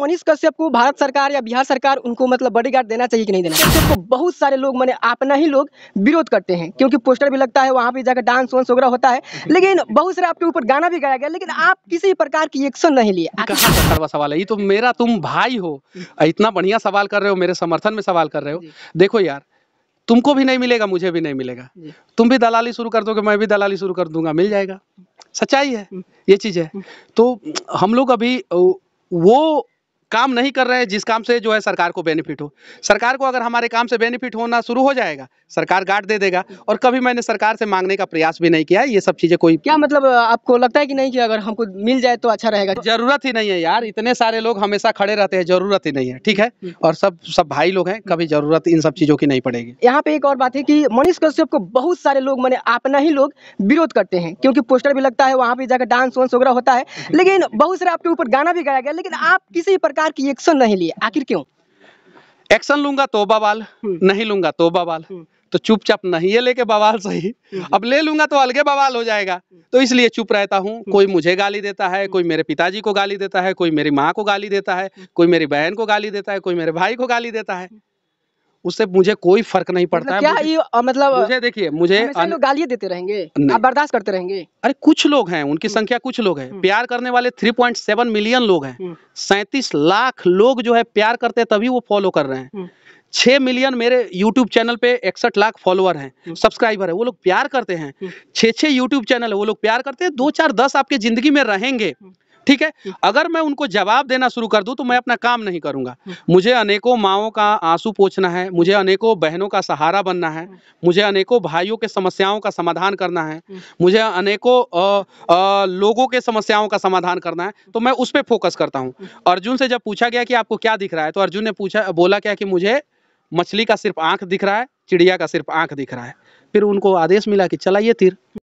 मनीष कश्यप को भारत सरकार या बिहार सरकार उनको मतलब बॉडी गार्ड देना चाहिए कि नहीं देना चाहिए को बहुत सारे लोग मैंने अपना ही लोग विरोध करते हैं क्योंकि पोस्टर भी लगता है वहाँ पे जाकर डांस वंस वगैरह होता है लेकिन बहुत सारे आपके ऊपर गाना भी गाया गया लेकिन आप किसी प्रकार की एक्शन नहीं लिया सवाल है ये तो मेरा तुम भाई हो इतना बढ़िया सवाल कर रहे हो मेरे समर्थन में सवाल कर रहे हो देखो यार तुमको भी नहीं मिलेगा मुझे भी नहीं मिलेगा तुम भी दलाली शुरू कर दोगे मैं भी दलाली शुरू कर दूंगा मिल जाएगा सच्चाई है ये चीज़ है हम्म। तो हम लोग अभी वो काम नहीं कर रहे हैं जिस काम से जो है सरकार को बेनिफिट हो सरकार को अगर हमारे काम से बेनिफिट होना शुरू हो जाएगा सरकार गार्ड दे देगा और कभी मैंने सरकार से मांगने का प्रयास भी नहीं किया ये सब चीज़ें कोई क्या मतलब आपको लगता है कि नहीं कि अगर हमको मिल जाए तो अच्छा रहेगा जरूरत ही नहीं है यार इतने सारे लोग हमेशा खड़े रहते हैं जरूरत ही नहीं है ठीक है हम्म। और सब सब भाई लोग हैं कभी जरूरत इन सब चीज़ों की नहीं पड़ेगी यहाँ पे एक और बात है की मनीष कश्यप को बहुत सारे लोग मैंने अपना ही लोग विरोध करते हैं क्योंकि पोस्टर भी लगता है वहाँ पे जाकर डांस वांस वगैरह होता है लेकिन बहुत सारे आपके ऊपर गाना भी गाया गया लेकिन आप किसी प्रकार सरकार की एक्शन नहीं लिए आखिर क्यों एक्शन लूंगा तो बवाल हम्म। नहीं लूंगा तो बवाल हम्म। तो चुपचाप नहीं है लेके बवाल सही हम्म। अब ले लूंगा तो अलगे बवाल हो जाएगा तो इसलिए चुप रहता हूँ कोई मुझे गाली देता है कोई मेरे पिताजी को गाली देता है कोई मेरी माँ को गाली देता है कोई मेरी बहन को गाली देता है कोई मेरे भाई को गाली देता है उससे मुझे कोई फर्क नहीं पड़ता मतलब है क्या मुझे, अ, मतलब मुझे देखिए मुझे अन... लोग देते रहेंगे आप बर्दाश्त करते रहेंगे अरे कुछ लोग हैं उनकी हम्म। संख्या कुछ लोग हैं हम्म। प्यार करने वाले 3.7 मिलियन लोग हैं हम्म। सैतीस लाख लोग जो है प्यार करते हैं तभी वो फॉलो कर रहे हैं छह मिलियन मेरे यूट्यूब चैनल पे इकसठ लाख फॉलोअर हैं सब्सक्राइबर है वो लोग प्यार करते हैं छे छे यूट्यूब चैनल है वो लोग प्यार करते हैं दो चार दस आपके जिंदगी में रहेंगे ठीक है अगर मैं उनको जवाब देना शुरू कर दूं तो मैं अपना काम नहीं करूंगा हम्म। मुझे अनेकों माओ का आंसू पोछना है मुझे अनेकों बहनों का सहारा बनना है हम्म। मुझे अनेकों भाइयों के समस्याओं का समाधान करना है हम्म। मुझे अनेकों लोगों के समस्याओं का समाधान करना है तो मैं उस पर फोकस करता हूँ अर्जुन से जब पूछा गया कि आपको क्या दिख रहा है तो अर्जुन ने पूछा बोला क्या कि मुझे मछली का सिर्फ आंख दिख रहा है चिड़िया का सिर्फ आंख दिख रहा है फिर उनको आदेश मिला कि चलाइए तीर